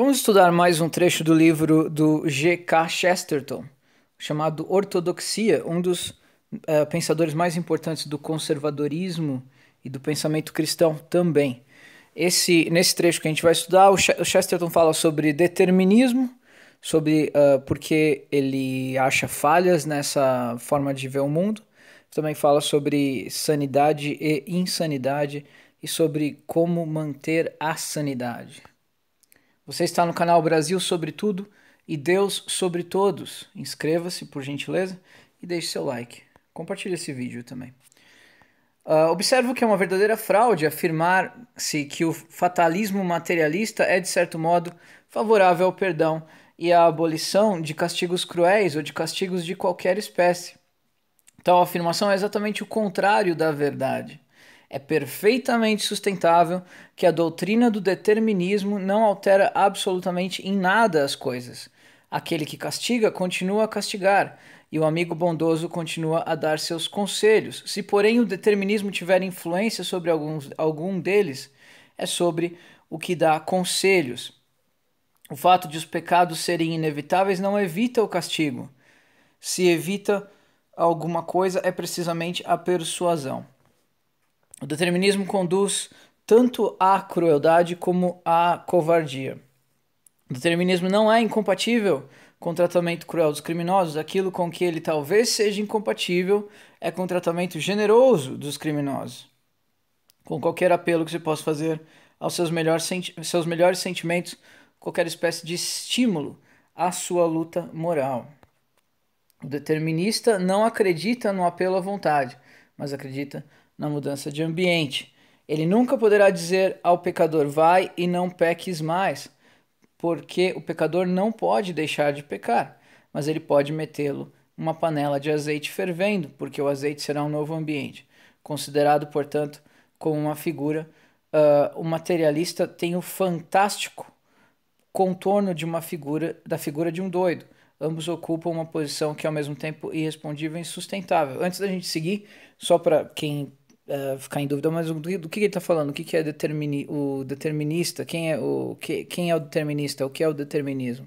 Vamos estudar mais um trecho do livro do G.K. Chesterton, chamado Ortodoxia, um dos uh, pensadores mais importantes do conservadorismo e do pensamento cristão também. Esse, nesse trecho que a gente vai estudar, o, Ch o Chesterton fala sobre determinismo, sobre uh, eh, porque ele acha falhas nessa forma de ver o mundo. Também fala sobre sanidade e insanidade e sobre como manter a sanidade. Você está no canal Brasil sobre tudo e Deus sobre todos. Inscreva-se, por gentileza, e deixe seu like. Compartilhe esse vídeo também. Uh, observo que é uma verdadeira fraude afirmar-se que o fatalismo materialista é, de certo modo, favorável ao perdão e à abolição de castigos cruéis ou de castigos de qualquer espécie. Tal afirmação é exatamente o contrário da verdade é perfeitamente sustentável que a doutrina do determinismo não altera absolutamente em nada as coisas. Aquele que castiga continua a castigar, e o amigo bondoso continua a dar seus conselhos. Se, porém, o determinismo tiver influência sobre alguns, algum deles, é sobre o que dá conselhos. O fato de os pecados serem inevitáveis não evita o castigo. Se evita alguma coisa, é precisamente a persuasão. O determinismo conduz tanto à crueldade como à covardia. O determinismo não é incompatível com o tratamento cruel dos criminosos, aquilo com que ele talvez seja incompatível é com o tratamento generoso dos criminosos. Com qualquer apelo que se possa fazer aos seus melhores, seus melhores sentimentos, qualquer espécie de estímulo à sua luta moral. O determinista não acredita no apelo à vontade, mas acredita na mudança de ambiente. Ele nunca poderá dizer ao pecador: vai e não peques mais, porque o pecador não pode deixar de pecar, mas ele pode metê-lo uma panela de azeite fervendo, porque o azeite será um novo ambiente. Considerado, portanto, como uma figura, uh, o materialista tem o fantástico contorno de uma figura da figura de um doido. Ambos ocupam uma posição que é ao mesmo tempo irrespondível e insustentável. Antes da gente seguir, só para quem eh, ficar em dúvida, mas do, do que ele está falando? O que, que é determini o determinista? Quem é o, que, quem é o determinista? O que é o determinismo?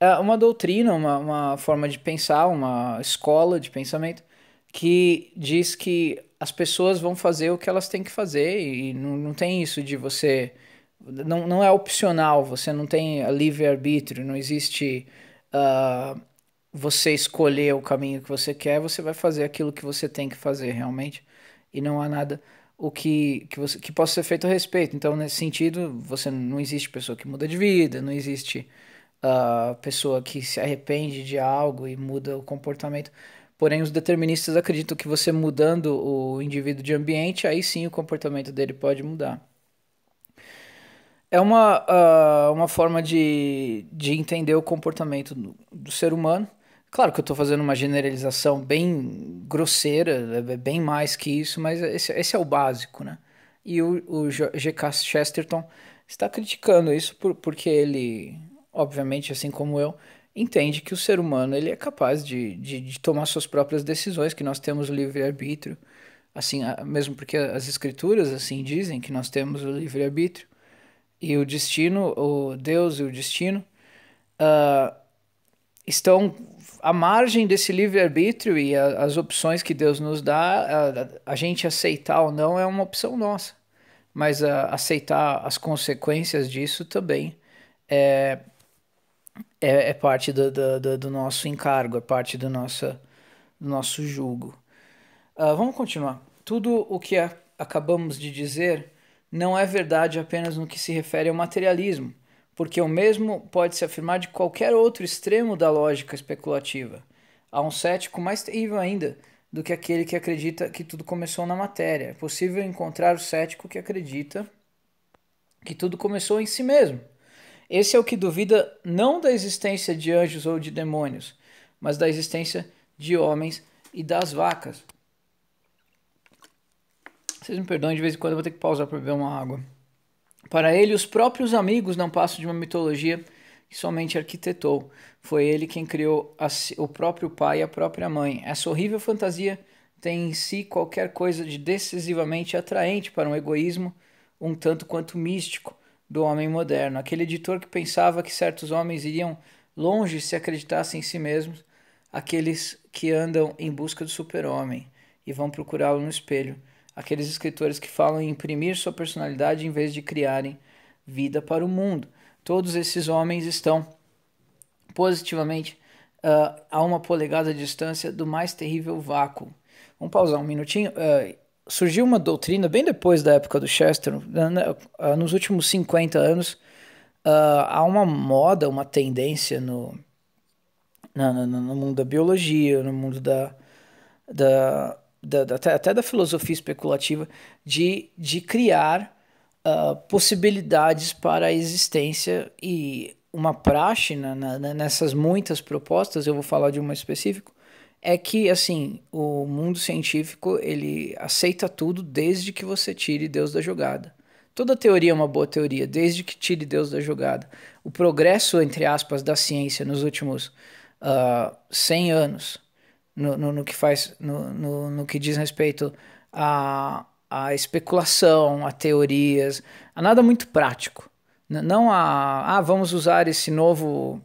É uma doutrina, uma, uma forma de pensar, uma escola de pensamento que diz que as pessoas vão fazer o que elas têm que fazer e não, não tem isso de você. Não, não é opcional, você não tem livre-arbítrio, não existe. Uh, você escolher o caminho que você quer, você vai fazer aquilo que você tem que fazer realmente e não há nada o que, que, você, que possa ser feito a respeito. Então, nesse sentido, você não existe pessoa que muda de vida, não existe uh, pessoa que se arrepende de algo e muda o comportamento. Porém, os deterministas acreditam que você mudando o indivíduo de ambiente, aí sim o comportamento dele pode mudar. É uma, uh, uma forma de, de entender o comportamento do, do ser humano Claro que eu estou fazendo uma generalização bem grosseira, é bem mais que isso, mas esse, esse é o básico, né? E o, o G.K. Chesterton está criticando isso por, porque ele, obviamente, assim como eu, entende que o ser humano ele é capaz de, de, de tomar suas próprias decisões, que nós temos o livre-arbítrio, assim, mesmo porque as escrituras assim dizem que nós temos o livre-arbítrio e o destino, o Deus e o destino... Uh, estão à margem desse livre-arbítrio e a, as opções que Deus nos dá, a, a, gente aceitar ou não é uma opção nossa. Mas a, aceitar as consequências disso também é, é, é parte do, do, do, nosso encargo, é parte do, nossa, do nosso julgo. Uh, ah, vamos continuar. Tudo o que acabamos de dizer não é verdade apenas no que se refere ao materialismo porque o mesmo pode se afirmar de qualquer outro extremo da lógica especulativa. Há um cético mais terrível ainda do que aquele que acredita que tudo começou na matéria. É possível encontrar o cético que acredita que tudo começou em si mesmo. Esse é o que duvida não da existência de anjos ou de demônios, mas da existência de homens e das vacas. Vocês me perdoem, de vez em quando eu vou ter que pausar para beber uma água. Para ele, os próprios amigos não passam de uma mitologia que somente arquitetou. Foi ele quem criou a, o próprio pai e a própria mãe. Essa horrível fantasia tem em si qualquer coisa de decisivamente atraente para um egoísmo um tanto quanto místico do homem moderno. Aquele editor que pensava que certos homens iriam longe se acreditassem em si mesmos, aqueles que andam em busca do super-homem e vão procurá-lo no espelho aqueles escritores que falam em imprimir sua personalidade em vez de criarem vida para o mundo. Todos esses homens estão positivamente uh, a uma polegada de distância do mais terrível vácuo. Vamos pausar um minutinho. Uh, surgiu uma doutrina bem depois da época do Chester, né, né, ah, nos últimos 50 anos, há uma moda, uma tendência no, no, no mundo da biologia, no mundo da, da da, da, até da filosofia especulativa, de, de criar uh, possibilidades para a existência e uma praxe na, na, nessas muitas propostas, eu vou falar de uma específica, é que assim o mundo científico ele aceita tudo desde que você tire Deus da jogada. Toda teoria é uma boa teoria, desde que tire Deus da jogada. O progresso, entre aspas, da ciência nos últimos uh, ah, 100 anos no, no, no que faz, no, no, no, que diz respeito a, a especulação, a teorias, a nada muito prático. Não a, ah, vamos usar esse novo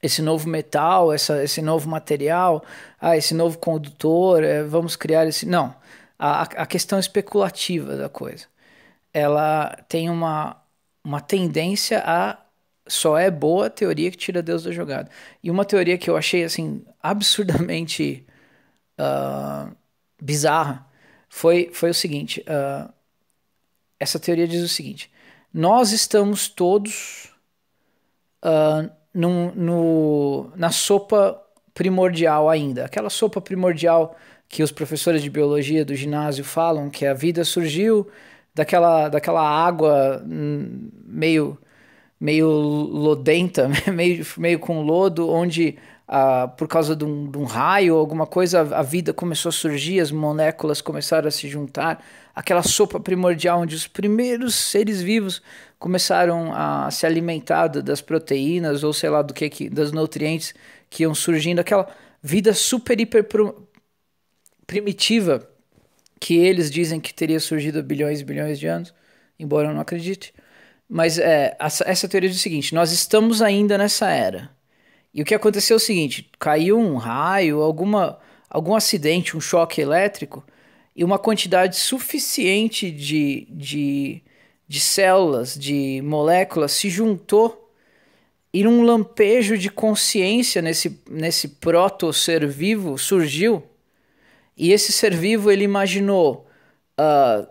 esse novo metal, essa, esse novo material, ah, esse novo condutor, é, vamos criar esse. Não. A, a questão especulativa da coisa. Ela tem uma, uma tendência a só é boa a teoria que tira Deus da jogada. E uma teoria que eu achei assim absurdamente uh, bizarra foi, foi o seguinte: uh, essa teoria diz o seguinte: nós estamos todos uh, no, na sopa primordial ainda, aquela sopa primordial que os professores de biologia do ginásio falam que a vida surgiu daquela, daquela água hum, meio meio lodenta, meio, meio com lodo, onde ah, por causa de um, de um raio ou alguma coisa, a vida começou a surgir, as moléculas começaram a se juntar. Aquela sopa primordial onde os primeiros seres vivos começaram a se alimentar das proteínas ou sei lá do que, que das nutrientes que iam surgindo. Aquela vida super, hiper primitiva que eles dizem que teria surgido há bilhões e bilhões de anos, embora eu não acredite. Mas é, essa, essa teoria diz o seguinte: nós estamos ainda nessa era. E o que aconteceu é o seguinte: caiu um raio, alguma, algum acidente, um choque elétrico, e uma quantidade suficiente de, de, de células, de moléculas se juntou e um lampejo de consciência nesse, nesse proto-ser vivo surgiu. E esse ser vivo ele imaginou. Uh,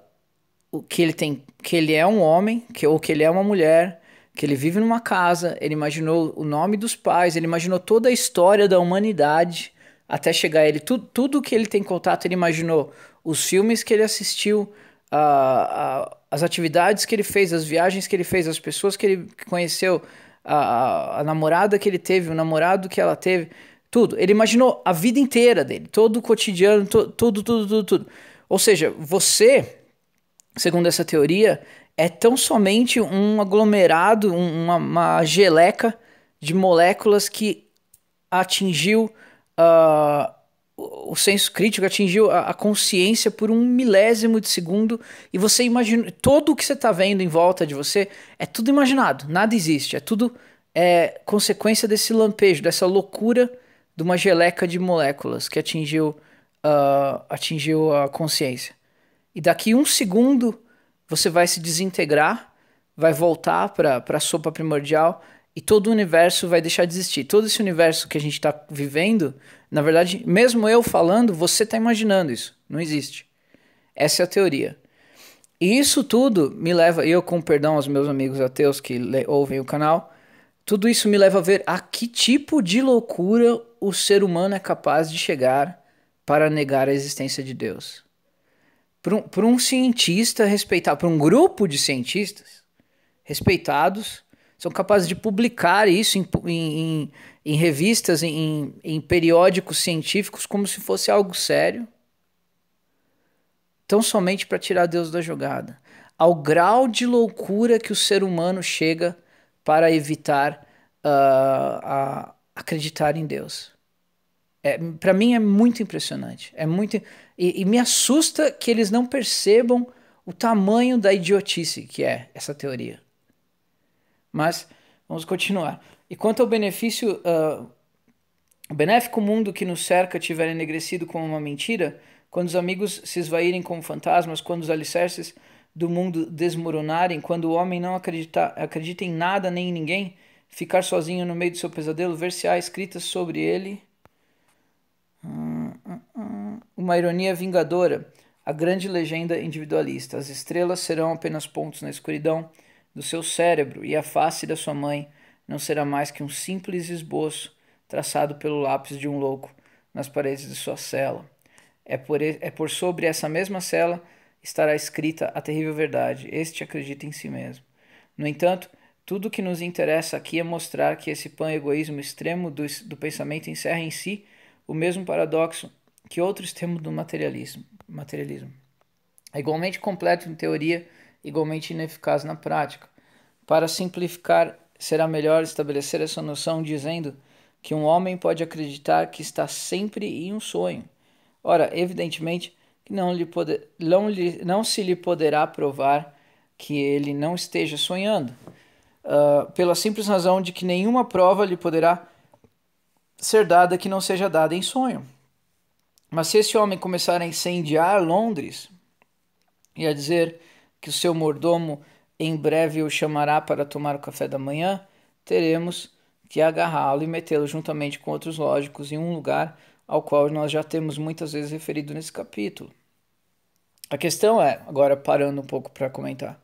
que ele tem, que ele é um homem, que ou que ele é uma mulher, que ele vive numa casa, ele imaginou o nome dos pais, ele imaginou toda a história da humanidade até chegar a ele, tu, tudo que ele tem contato, ele imaginou os filmes que ele assistiu, a, a, as atividades que ele fez, as viagens que ele fez, as pessoas que ele conheceu, a, a namorada que ele teve, o namorado que ela teve, tudo. Ele imaginou a vida inteira dele, todo o cotidiano, to, tudo, tudo, tudo, tudo. Ou seja, você segundo essa teoria, é tão somente um aglomerado, um, uma, uma, geleca de moléculas que atingiu uh, o senso crítico, atingiu a, a, consciência por um milésimo de segundo e você imagina todo o que você está vendo em volta de você é tudo imaginado, nada existe, é tudo é, consequência desse lampejo, dessa loucura de uma geleca de moléculas que atingiu, uh, atingiu a consciência e daqui um segundo você vai se desintegrar, vai voltar para a sopa primordial e todo o universo vai deixar de existir. Todo esse universo que a gente está vivendo, na verdade, mesmo eu falando, você está imaginando isso. Não existe. Essa é a teoria. E isso tudo me leva, eu com perdão aos meus amigos ateus que ouvem o canal, tudo isso me leva a ver a que tipo de loucura o ser humano é capaz de chegar para negar a existência de Deus para um, um cientista respeitado, para um grupo de cientistas respeitados, são capazes de publicar isso em, em, em revistas, em, em periódicos científicos, como se fosse algo sério, tão somente para tirar Deus da jogada. Ao grau de loucura que o ser humano chega para evitar uh, acreditar em Deus. É, para mim é muito impressionante. É muito e, e, me assusta que eles não percebam o tamanho da idiotice que é essa teoria. Mas vamos continuar. E quanto ao benefício, uh, ah, o benéfico mundo que nos cerca tiver enegrecido como uma mentira, quando os amigos se esvaírem como fantasmas, quando os alicerces do mundo desmoronarem, quando o homem não acredita, acredita em nada nem em ninguém, ficar sozinho no meio do seu pesadelo, ver se há escritas sobre ele uma ironia vingadora, a grande legenda individualista. As estrelas serão apenas pontos na escuridão do seu cérebro e a face da sua mãe não será mais que um simples esboço traçado pelo lápis de um louco nas paredes de sua cela. É por, é por sobre essa mesma cela estará escrita a terrível verdade. Este acredita em si mesmo. No entanto, tudo o que nos interessa aqui é mostrar que esse pan-egoísmo extremo do, do pensamento encerra em si o mesmo paradoxo que outro extremo do materialismo. materialismo. É igualmente completo em teoria, igualmente ineficaz na prática. Para simplificar, será melhor estabelecer essa noção dizendo que um homem pode acreditar que está sempre em um sonho. Ora, evidentemente, não, lhe não, lhe, não se lhe poderá provar que ele não esteja sonhando, uh, pela simples razão de que nenhuma prova lhe poderá ser dada que não seja dada em sonho. Mas se esse homem começar a incendiar Londres e a dizer que o seu mordomo em breve o chamará para tomar o café da manhã, teremos que agarrá-lo e metê-lo juntamente com outros lógicos em um lugar ao qual nós já temos muitas vezes referido nesse capítulo. A questão é, agora parando um pouco para comentar,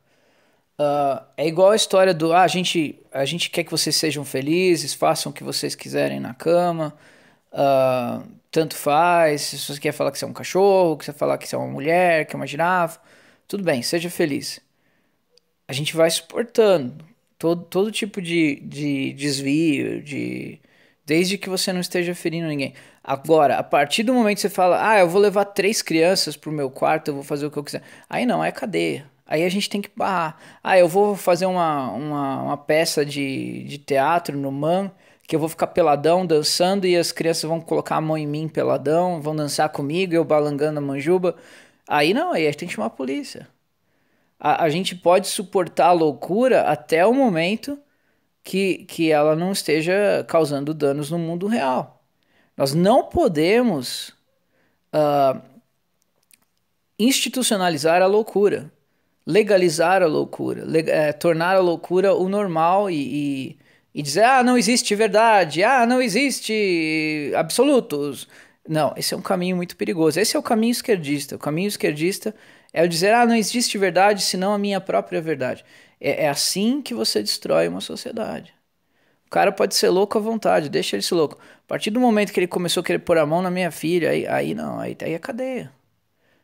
Uh, é igual a história do ah, a gente a gente quer que vocês sejam felizes, façam o que vocês quiserem na cama, uh, tanto faz. Se você quer falar que você é um cachorro, que você falar que você é uma mulher, que é uma girafa, tudo bem, seja feliz. A gente vai suportando todo, todo tipo de, de desvio, de Desde que você não esteja ferindo ninguém. Agora, a partir do momento que você fala, ah, eu vou levar três crianças pro meu quarto, eu vou fazer o que eu quiser. Aí não, é cadeia. Aí a gente tem que barrar. Ah, eu vou fazer uma, uma, uma peça de, de teatro no MAN, que eu vou ficar peladão dançando e as crianças vão colocar a mão em mim peladão, vão dançar comigo, eu balangando a manjuba. Aí não, aí a gente tem é que chamar a polícia. A, a gente pode suportar a loucura até o momento que, que ela não esteja causando danos no mundo real. Nós não podemos uh, institucionalizar a loucura, legalizar a loucura, é, tornar a loucura o normal e, e, e dizer: ah, não existe verdade, ah, não existe absolutos. Não, esse é um caminho muito perigoso. Esse é o caminho esquerdista. O caminho esquerdista é o dizer: ah, não existe verdade senão a minha própria verdade. É, é assim que você destrói uma sociedade. O cara pode ser louco à vontade, deixa ele ser louco. A partir do momento que ele começou a querer pôr a mão na minha filha, aí, aí não, aí, aí é cadeia.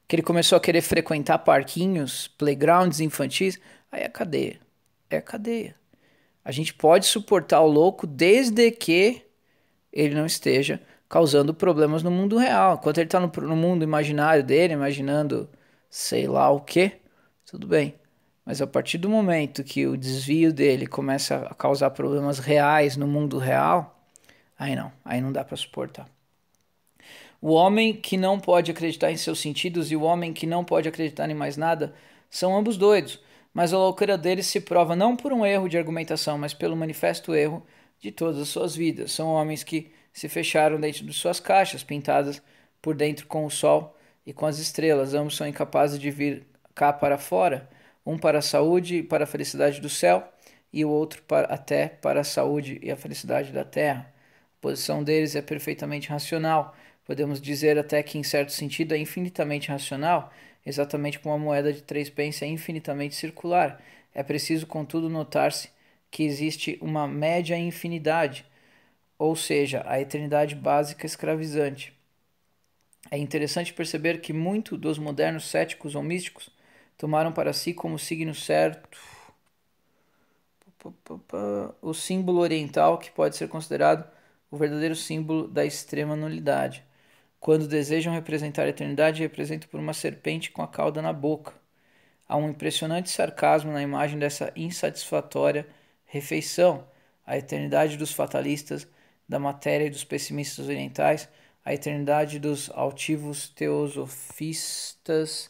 Que ele começou a querer frequentar parquinhos, playgrounds infantis, aí é cadeia. É cadeia. A gente pode suportar o louco desde que ele não esteja causando problemas no mundo real. Enquanto ele está no, no, mundo imaginário dele, imaginando sei lá o que, tudo bem. Mas a partir do momento que o desvio dele começa a causar problemas reais no mundo real, aí não, aí não dá para suportar. O homem que não pode acreditar em seus sentidos e o homem que não pode acreditar em mais nada são ambos doidos, mas a loucura deles se prova não por um erro de argumentação, mas pelo manifesto erro de todas as suas vidas. São homens que se fecharam dentro de suas caixas, pintadas por dentro com o sol e com as estrelas. Ambos são incapazes de vir cá para fora um para a saúde e para a felicidade do céu, e o outro para, até para a saúde e a felicidade da terra. A posição deles é perfeitamente racional, podemos dizer até que, em certo sentido, é infinitamente racional, exatamente como a moeda de três pence é infinitamente circular. É preciso, contudo, notar-se que existe uma média infinidade, ou seja, a eternidade básica escravizante. É interessante perceber que muito dos modernos céticos ou místicos tomaram para si como signo certo o símbolo oriental, que pode ser considerado o verdadeiro símbolo da extrema nulidade. Quando desejam representar a eternidade, representam por uma serpente com a cauda na boca. Há um impressionante sarcasmo na imagem dessa insatisfatória refeição. A eternidade dos fatalistas, da matéria e dos pessimistas orientais, a eternidade dos altivos teosofistas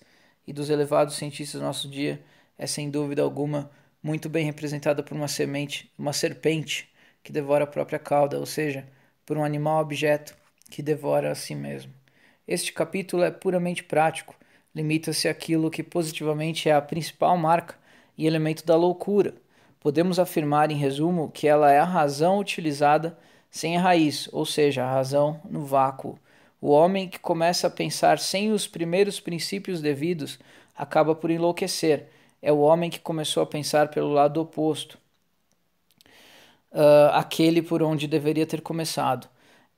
e dos elevados cientistas do nosso dia é sem dúvida alguma muito bem representada por uma semente, uma serpente que devora a própria cauda, ou seja, por um animal objeto que devora a si mesmo. Este capítulo é puramente prático, limita-se àquilo que positivamente é a principal marca e elemento da loucura. Podemos afirmar, em resumo, que ela é a razão utilizada sem a raiz, ou seja, a razão no vácuo o homem que começa a pensar sem os primeiros princípios devidos acaba por enlouquecer. É o homem que começou a pensar pelo lado oposto, uh, aquele por onde deveria ter começado.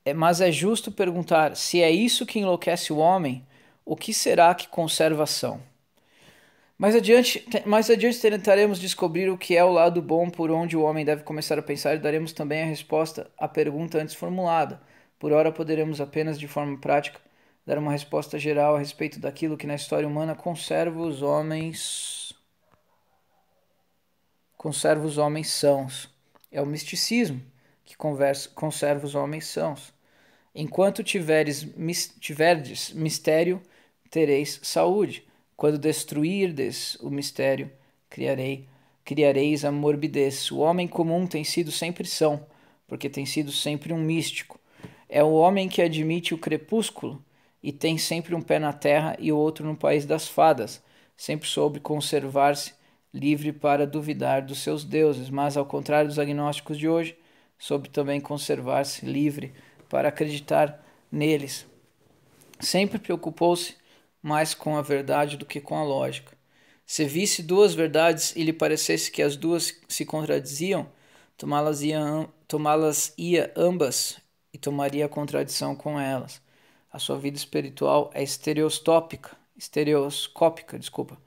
É, mas é justo perguntar: se é isso que enlouquece o homem, o que será que conserva ação? Mais adiante, mais adiante tentaremos descobrir o que é o lado bom por onde o homem deve começar a pensar e daremos também a resposta à pergunta antes formulada. Por ora, poderemos apenas, de forma prática, dar uma resposta geral a respeito daquilo que na história humana conserva os homens. conserva os homens sãos. É o misticismo que conversa, conserva os homens sãos. Enquanto tiveres, mis, tiverdes mistério, tereis saúde. Quando destruirdes o mistério, criarei, criareis a morbidez. O homem comum tem sido sempre são, porque tem sido sempre um místico é o homem que admite o crepúsculo e tem sempre um pé na terra e o outro no país das fadas. Sempre soube conservar-se livre para duvidar dos seus deuses, mas ao contrário dos agnósticos de hoje, soube também conservar-se livre para acreditar neles. Sempre preocupou-se mais com a verdade do que com a lógica. Se visse duas verdades e lhe parecesse que as duas se contradiziam, tomá-las ia, tomá ia ambas e tomaria contradição com elas. A sua vida espiritual é estereostópica, estereoscópica, desculpa,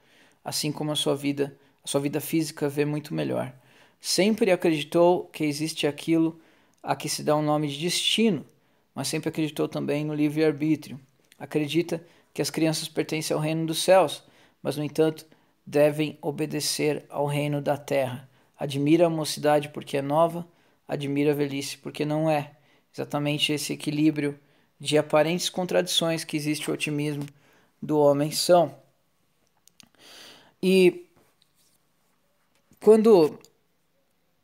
assim como a sua vida, a sua vida física vê muito melhor. Sempre acreditou que existe aquilo a que se dá o um nome de destino, mas sempre acreditou também no livre-arbítrio. Acredita que as crianças pertencem ao reino dos céus, mas, no entanto, devem obedecer ao reino da terra. Admira a mocidade porque é nova, admira a velhice porque não é exatamente esse equilíbrio de aparentes contradições que existe o otimismo do homem são. E quando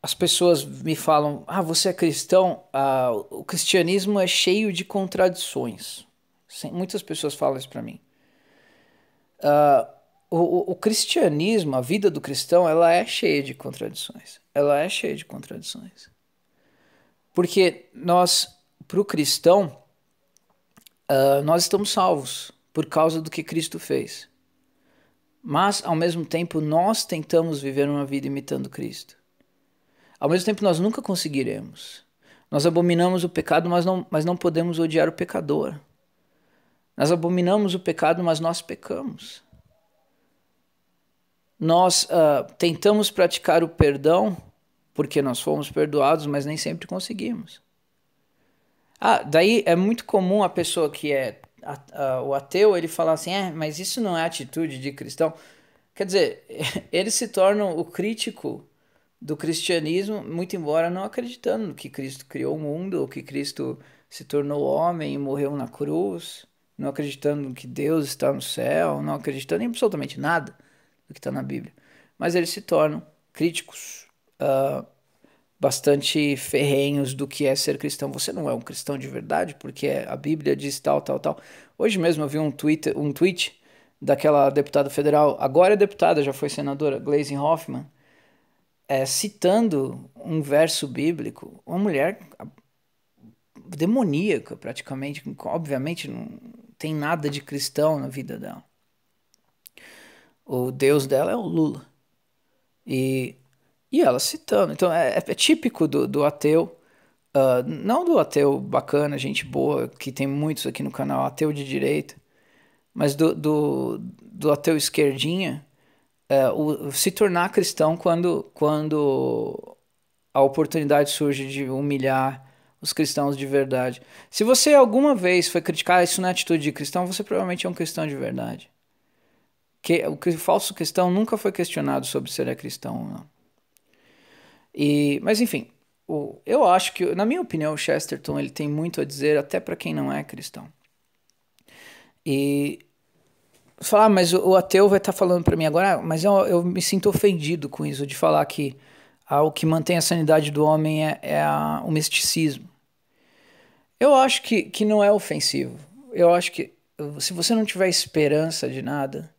as pessoas me falam, ah, você é cristão, ah, o cristianismo é cheio de contradições. Muitas pessoas falam isso para mim. Ah, o, o, cristianismo, a vida do cristão, ela é cheia de contradições. Ela é cheia de contradições. Porque nós, para o cristão, uh, nós estamos salvos por causa do que Cristo fez. Mas, ao mesmo tempo, nós tentamos viver uma vida imitando Cristo. Ao mesmo tempo, nós nunca conseguiremos. Nós abominamos o pecado, mas não, mas não podemos odiar o pecador. Nós abominamos o pecado, mas nós pecamos. Nós uh, tentamos praticar o perdão, porque nós fomos perdoados, mas nem sempre conseguimos. Ah, daí é muito comum a pessoa que é a, a, o ateu ele falar assim: é, mas isso não é atitude de cristão. Quer dizer, eles se tornam o crítico do cristianismo, muito embora não acreditando que Cristo criou o mundo, ou que Cristo se tornou homem e morreu na cruz, não acreditando que Deus está no céu, não acreditando em absolutamente nada do que está na Bíblia. Mas eles se tornam críticos uh, bastante ferrenhos do que é ser cristão. Você não é um cristão de verdade, porque a Bíblia diz tal, tal, tal. Hoje mesmo eu vi um tweet, um tweet daquela deputada federal, agora é deputada, já foi senadora, Glazen Hoffman, é, citando um verso bíblico, uma mulher demoníaca praticamente, obviamente não tem nada de cristão na vida dela. O Deus dela é o Lula. E e ela citando. Então é, é típico do, do ateu, uh, não do ateu bacana, gente boa, que tem muitos aqui no canal, ateu de direita, mas do, do, do ateu esquerdinha, uh, o, se tornar cristão quando, quando a oportunidade surge de humilhar os cristãos de verdade. Se você alguma vez foi criticar ah, isso na é atitude de cristão, você provavelmente é um cristão de verdade. Que, o, o falso cristão nunca foi questionado sobre se ele é cristão ou não. E, mas enfim, o, eu acho que, na minha opinião, o Chesterton ele tem muito a dizer até para quem não é cristão. E falar, ah, mas o, o ateu vai estar tá falando para mim agora, ah, mas eu, eu me sinto ofendido com isso de falar que ah, o que mantém a sanidade do homem é, é a, o misticismo. Eu acho que, que não é ofensivo. Eu acho que se você não tiver esperança de nada,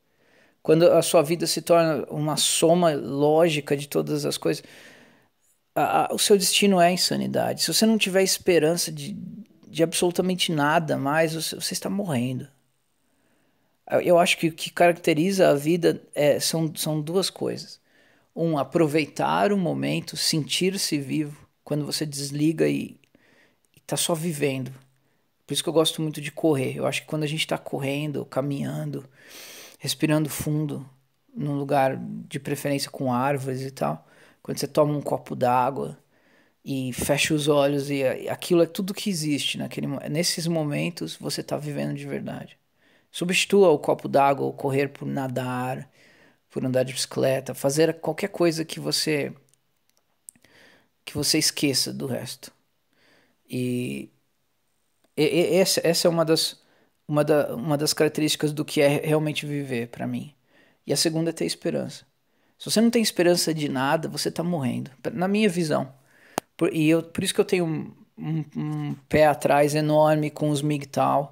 quando a sua vida se torna uma soma lógica de todas as coisas, a, o seu destino é a insanidade. Se você não tiver esperança de, de absolutamente nada mais, você, você está morrendo. Eu acho que o que caracteriza a vida é, são, são duas coisas. Um, aproveitar o momento, sentir-se vivo, quando você desliga e está só vivendo. Por isso que eu gosto muito de correr. Eu acho que quando a gente está correndo, caminhando, respirando fundo, num lugar de preferência com árvores e tal, quando você toma um copo d'água e fecha os olhos e aquilo é tudo que existe naquele nesses momentos você está vivendo de verdade substitua o copo d'água ou correr por nadar por andar de bicicleta fazer qualquer coisa que você que você esqueça do resto e, e, e essa, essa é uma das uma, da, uma das características do que é realmente viver para mim e a segunda é ter esperança se você não tem esperança de nada, você está morrendo. Na minha visão. Por, e eu, por isso que eu tenho um, um, um pé atrás enorme com os MGTOW,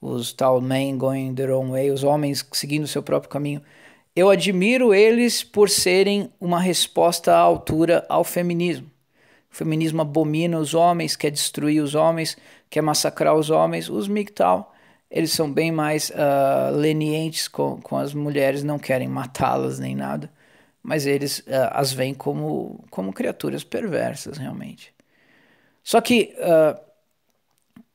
os tal men going their own way, os homens seguindo o seu próprio caminho. Eu admiro eles por serem uma resposta à altura ao feminismo. O feminismo abomina os homens, quer destruir os homens, quer massacrar os homens. Os MGTOW, eles são bem mais uh, lenientes com, com as mulheres, não querem matá-las nem nada mas eles uh, as veem como, como criaturas perversas, realmente. Só que uh,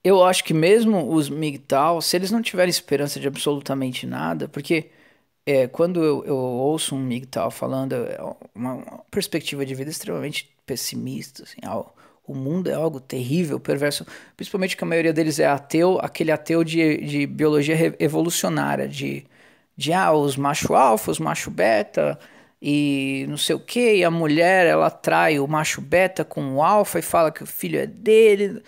eu acho que mesmo os MGTOW, se eles não tiverem esperança de absolutamente nada, porque é, quando eu, eu, ouço um MGTOW falando, é uma, uma, perspectiva de vida extremamente pessimista, assim, ah, o mundo é algo terrível, perverso, principalmente que a maioria deles é ateu, aquele ateu de, de biologia evolucionária, de, de ah, os macho alfa, os macho beta, e não sei o que, e a mulher ela trai o macho beta com o alfa e fala que o filho é dele.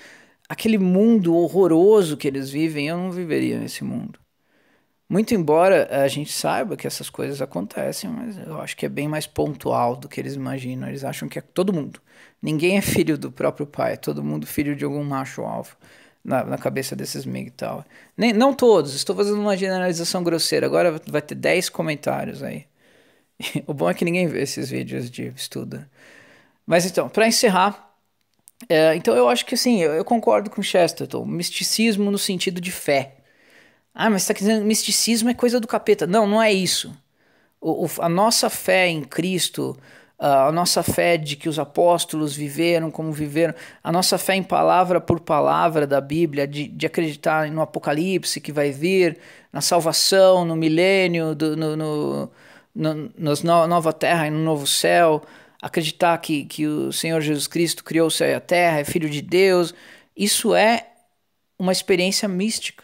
Aquele mundo horroroso que eles vivem, eu não viveria nesse mundo. Muito embora eh, a gente saiba que essas coisas acontecem, mas eu acho que é bem mais pontual do que eles imaginam. Eles acham que é todo mundo. Ninguém é filho do próprio pai, é todo mundo filho de algum macho alfa. Na, na, cabeça desses MGTOW. Nem, não todos, estou fazendo uma generalização grosseira. Agora vai ter 10 comentários aí. o bom é que ninguém vê esses vídeos de estudo. Mas então, para encerrar, é, então eu acho que assim, eu, eu concordo com Chesterton, misticismo no sentido de fé. Ah, mas você está dizendo misticismo é coisa do capeta. Não, não é isso. O, o, a nossa fé em Cristo, a nossa fé de que os apóstolos viveram como viveram, a nossa fé em palavra por palavra da Bíblia, de, de acreditar no Apocalipse que vai vir, na salvação, no milênio, do, no, no na no, nova terra e no novo céu, acreditar que, que o Senhor Jesus Cristo criou o céu e a terra, é filho de Deus, isso é uma experiência mística,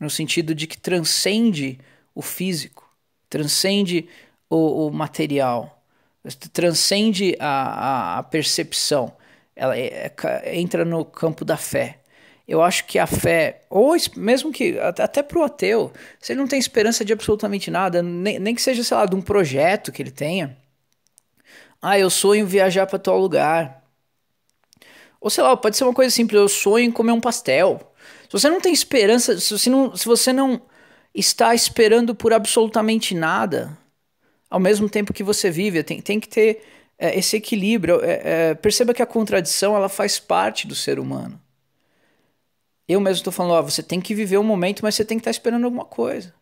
no sentido de que transcende o físico, transcende o, o material, transcende a, a, a percepção, ela é, é, entra no campo da fé. Eu acho que a fé, ou mesmo que até para o ateu, se ele não tem esperança de absolutamente nada, nem, nem que seja, sei lá, de um projeto que ele tenha. Ah, eu sonho viajar para tal lugar. Ou sei lá, pode ser uma coisa simples, eu sonho em comer um pastel. Se você não tem esperança, se você não, se você não está esperando por absolutamente nada, ao mesmo tempo que você vive, tem, tem que ter é, esse equilíbrio. É, é, perceba que a contradição ela faz parte do ser humano. Eu mesmo estou falando, ó, você tem que viver o um momento, mas você tem que estar tá esperando alguma coisa.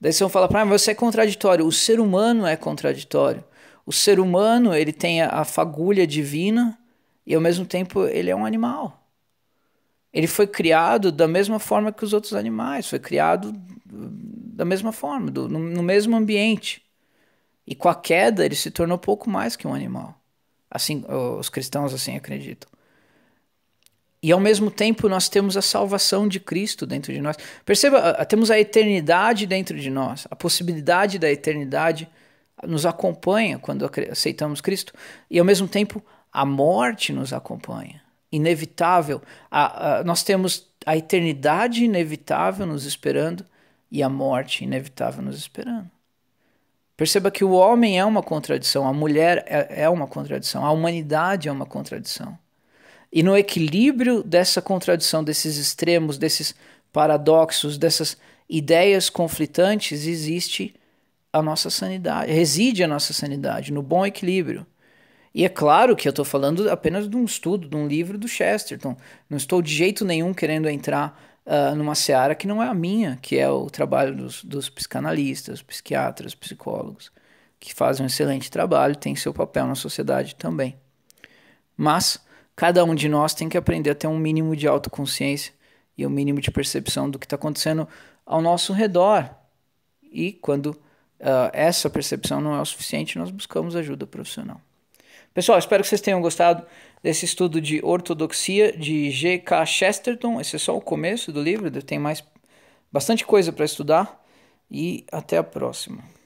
Daí você fala para ah, mim, você é contraditório. O ser humano é contraditório. O ser humano, ele tem a, a fagulha divina e ao mesmo tempo ele é um animal. Ele foi criado da mesma forma que os outros animais, foi criado hum, da mesma forma, do, no, no mesmo ambiente. E com a queda ele se tornou pouco mais que um animal. Assim, os cristãos assim acreditam. E ao mesmo tempo nós temos a salvação de Cristo dentro de nós. Perceba, temos a eternidade dentro de nós. A possibilidade da eternidade nos acompanha quando aceitamos Cristo. E ao mesmo tempo a morte nos acompanha. Inevitável. A, a, nós temos a eternidade inevitável nos esperando e a morte inevitável nos esperando. Perceba que o homem é uma contradição, a mulher é, é uma contradição, a humanidade é uma contradição. E no equilíbrio dessa contradição, desses extremos, desses paradoxos, dessas ideias conflitantes, existe a nossa sanidade, reside a nossa sanidade, no bom equilíbrio. E é claro que eu estou falando apenas de um estudo, de um livro do Chesterton. Não estou de jeito nenhum querendo entrar uh, numa seara que não é a minha, que é o trabalho dos, dos psicanalistas, psiquiatras, psicólogos, que fazem um excelente trabalho, tem seu papel na sociedade também. Mas cada um de nós tem que aprender a ter um mínimo de autoconsciência e um mínimo de percepção do que está acontecendo ao nosso redor. E quando uh, essa percepção não é o suficiente, nós buscamos ajuda profissional. Pessoal, espero que vocês tenham gostado desse estudo de ortodoxia de G.K. Chesterton. Esse é só o começo do livro, tem mais bastante coisa para estudar. E até a próxima.